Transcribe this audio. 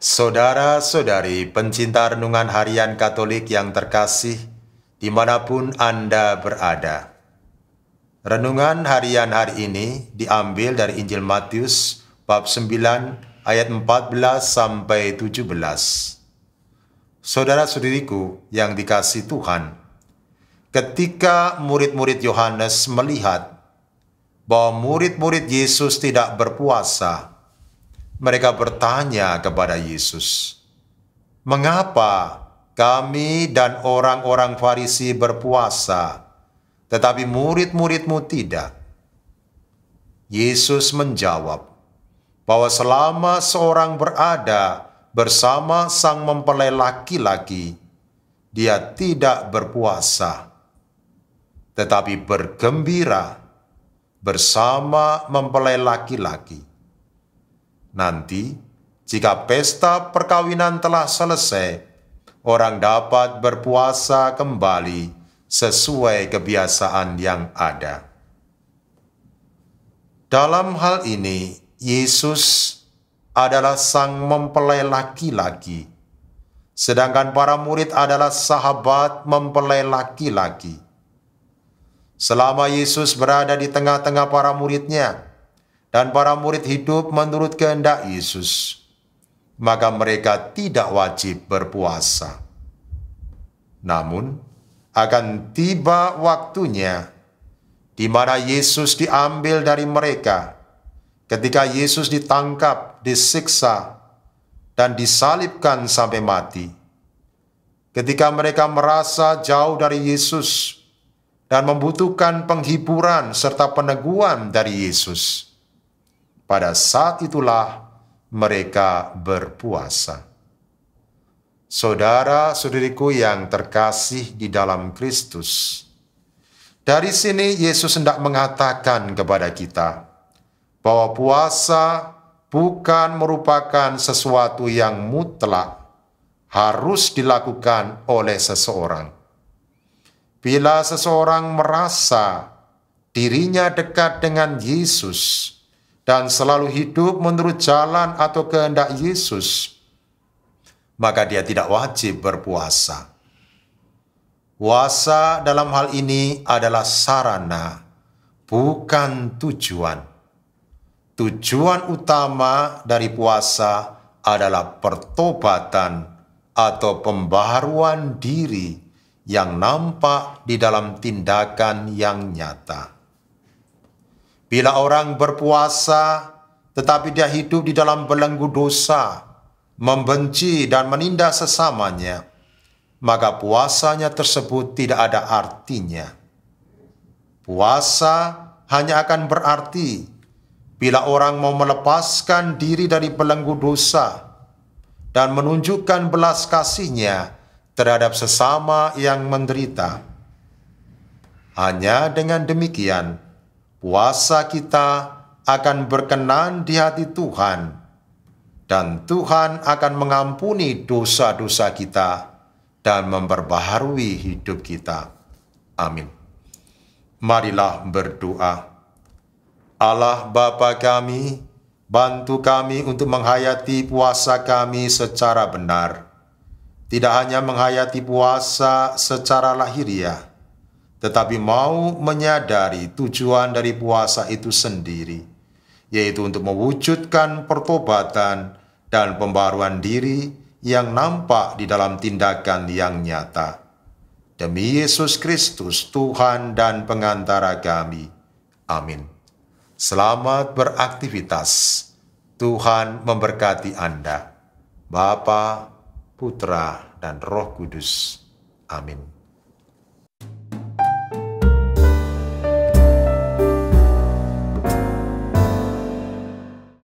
Saudara-saudari pencinta Renungan Harian Katolik yang terkasih, dimanapun Anda berada. Renungan harian hari ini diambil dari Injil Matius bab 9 ayat 14 sampai 17. Saudara-saudariku yang dikasih Tuhan, ketika murid-murid Yohanes melihat bahwa murid-murid Yesus tidak berpuasa, mereka bertanya kepada Yesus, "Mengapa kami dan orang-orang Farisi berpuasa, tetapi murid-muridmu tidak?" Yesus menjawab bahwa selama seorang berada bersama sang mempelai laki-laki, dia tidak berpuasa, tetapi bergembira bersama mempelai laki-laki Nanti, jika pesta perkawinan telah selesai, orang dapat berpuasa kembali sesuai kebiasaan yang ada. Dalam hal ini, Yesus adalah sang mempelai laki-laki, sedangkan para murid adalah sahabat mempelai laki-laki. Selama Yesus berada di tengah-tengah para muridnya, dan para murid hidup menurut kehendak Yesus, maka mereka tidak wajib berpuasa. Namun, akan tiba waktunya di mana Yesus diambil dari mereka ketika Yesus ditangkap, disiksa, dan disalibkan sampai mati. Ketika mereka merasa jauh dari Yesus dan membutuhkan penghiburan serta peneguhan dari Yesus pada saat itulah mereka berpuasa. Saudara-saudariku yang terkasih di dalam Kristus, dari sini Yesus hendak mengatakan kepada kita bahwa puasa bukan merupakan sesuatu yang mutlak harus dilakukan oleh seseorang. Bila seseorang merasa dirinya dekat dengan Yesus, dan selalu hidup menurut jalan atau kehendak Yesus, maka dia tidak wajib berpuasa. Puasa dalam hal ini adalah sarana, bukan tujuan. Tujuan utama dari puasa adalah pertobatan atau pembaharuan diri yang nampak di dalam tindakan yang nyata. Bila orang berpuasa tetapi dia hidup di dalam belenggu dosa, membenci dan menindas sesamanya, maka puasanya tersebut tidak ada artinya. Puasa hanya akan berarti bila orang mau melepaskan diri dari belenggu dosa dan menunjukkan belas kasihnya terhadap sesama yang menderita. Hanya dengan demikian, puasa kita akan berkenan di hati Tuhan, dan Tuhan akan mengampuni dosa-dosa kita dan memperbaharui hidup kita. Amin. Marilah berdoa. Allah Bapa kami, bantu kami untuk menghayati puasa kami secara benar. Tidak hanya menghayati puasa secara lahiriah, tetapi mau menyadari tujuan dari puasa itu sendiri, yaitu untuk mewujudkan pertobatan dan pembaruan diri yang nampak di dalam tindakan yang nyata. Demi Yesus Kristus, Tuhan dan pengantara kami. Amin. Selamat beraktivitas. Tuhan memberkati Anda. Bapa, Putra, dan Roh Kudus. Amin.